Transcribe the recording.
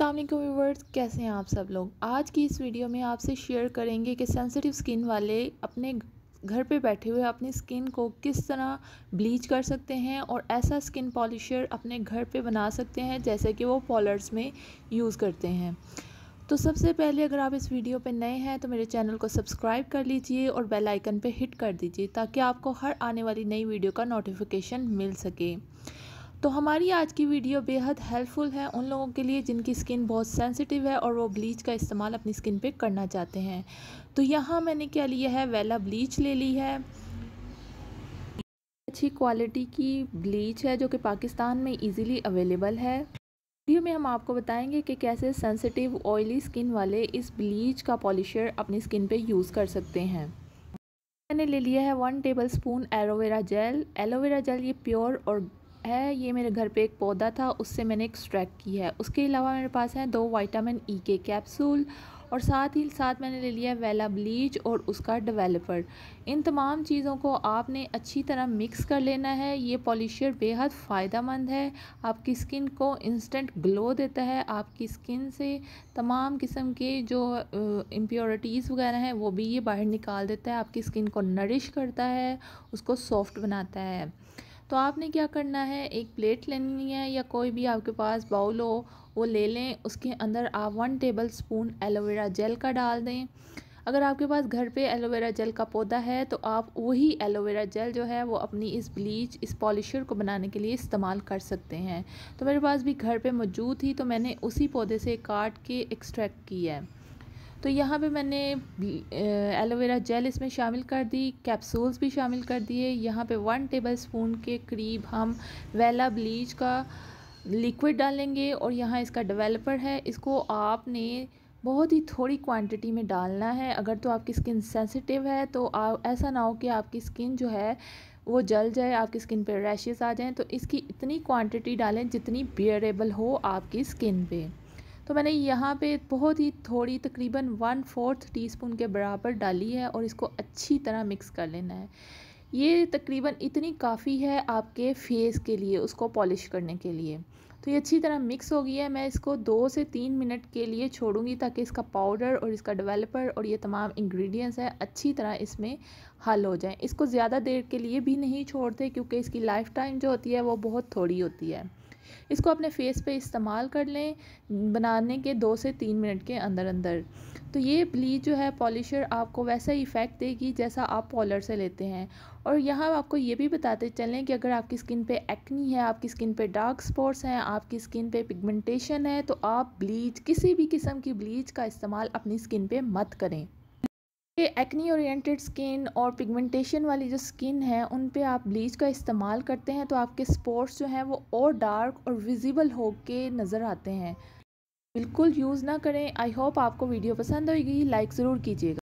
अस्सलाम वालेकुम व्यूवर्स कैसे हैं आप सब लोग आज की इस वीडियो में आपसे शेयर करेंगे कि सेंसिटिव स्किन वाले अपने घर पे बैठे हुए अपनी स्किन को किस तरह ब्लीच कर सकते हैं और ऐसा स्किन पॉलिशर अपने घर पे बना सकते हैं जैसे कि वो पॉलर्स में यूज़ करते हैं तो सबसे पहले अगर आप इस वीडियो पे नए हैं तो मेरे चैनल को सब्सक्राइब कर लीजिए और बेल आइकन पे हिट कर दीजिए ताकि आपको हर आने वाली नई वीडियो का नोटिफिकेशन मिल सके तो हमारी आज की वीडियो बेहद हेल्पफुल है उन लोगों के लिए जिनकी स्किन बहुत सेंसिटिव है और वो ब्लीच का इस्तेमाल अपनी स्किन पे करना चाहते हैं तो यहाँ मैंने क्या लिया है वेला ब्लीच ले ली है अच्छी क्वालिटी की ब्लीच है जो कि पाकिस्तान में इजीली अवेलेबल है वीडियो में हम आपको बताएंगे कि कैसे सेंसिटिव ऑयली स्किन वाले इस ब्लीच का पॉलिशर अपनी स्किन पे यूज़ कर सकते हैं मैंने ले लिया है one tablespoon aloe vera gel aloe vera gel ये प्योर और है ये मेरे घर पे एक पौधा था उससे मैंने एक्सट्रैक्ट की है उसके अलावा मेरे पास हैं दो विटामिन ई e के कैप्सूल और साथ ही साथ मैंने ले लिया वेला ब्लीच और उसका डेवलपर इन तमाम चीज़ों को आपने अच्छी तरह मिक्स कर लेना है ये पॉलिशर बेहद फ़ायदा है आपकी स्किन को इंस्टेंट ग्लो देता है आपकी स्किन से तमाम किस्म के जो इम्प्योरिटीज़ वगैरह हैं वो भी ये बाहर निकाल देता है आपकी स्किन को नरिश करता है उसको सॉफ्ट बनाता है तो आपने क्या करना है एक प्लेट लेनी है या कोई भी आपके पास बाउल हो वो ले लें उसके अंदर आप one tablespoon aloe vera gel का डाल दें अगर आपके पास घर पे एलोवेरा जेल का पौधा है तो आप वही एलोवेरा जेल जो है वो अपनी इस ब्लीच इस पॉलिशर को बनाने के लिए इस्तेमाल कर सकते हैं तो मेरे पास भी घर पे मौजूद थी तो मैंने उसी पौधे से काट के एक्सट्रैक्ट किया है तो यहाँ पे मैंने एलोवेरा जेल इसमें शामिल कर दी कैप्सूल्स भी शामिल कर दिए यहाँ पे वन टेबल स्पून के करीब हम वेला ब्लीच का लिक्विड डालेंगे और यहाँ इसका डेवलपर है इसको आपने बहुत ही थोड़ी क्वांटिटी में डालना है अगर तो आपकी स्किन सेंसिटिव है तो आ, ऐसा ना हो कि आपकी स्किन जो है वो जल जाए आपकी स्किन पर रैशेज़ आ जाएँ तो इसकी इतनी क्वांटिटी डालें जितनी बियरेबल हो आपकी स्किन पर तो मैंने यहाँ पे बहुत ही थोड़ी तकरीबन वन फोर्थ टीस्पून के बराबर डाली है और इसको अच्छी तरह मिक्स कर लेना है ये तकरीबन इतनी काफ़ी है आपके फेस के लिए उसको पॉलिश करने के लिए तो ये अच्छी तरह मिक्स हो गई है मैं इसको दो से तीन मिनट के लिए छोड़ूंगी ताकि इसका पाउडर और इसका डेवलपर और ये तमाम इंग्रेडिएंट्स हैं अच्छी तरह इसमें हल हो जाएं इसको ज़्यादा देर के लिए भी नहीं छोड़ते क्योंकि इसकी लाइफ टाइम जो होती है वो बहुत थोड़ी होती है इसको अपने फेस पे इस्तेमाल कर लें बनाने के दो से तीन मिनट के अंदर अंदर तो ये ब्लीच जो है पॉलिशर आपको वैसा इफ़ेक्ट देगी जैसा आप पॉलर से लेते हैं और यहाँ आपको ये भी बताते चलें कि अगर आपकी स्किन पे एक्नी है आपकी स्किन पे डार्क स्पॉट्स हैं आपकी स्किन पे पिगमेंटेशन है तो आप ब्लीच किसी भी किस्म की ब्लीच का इस्तेमाल अपनी स्किन पे मत करें ये एक्नी ओरिएंटेड स्किन और पिगमेंटेशन वाली जो स्किन है उन पे आप ब्लीच का इस्तेमाल करते हैं तो आपके स्पॉट्स जो हैं वो और डार्क और विजिबल हो के नज़र आते हैं बिल्कुल यूज़ ना करें आई होप आपको वीडियो पसंद होगी लाइक ज़रूर कीजिएगा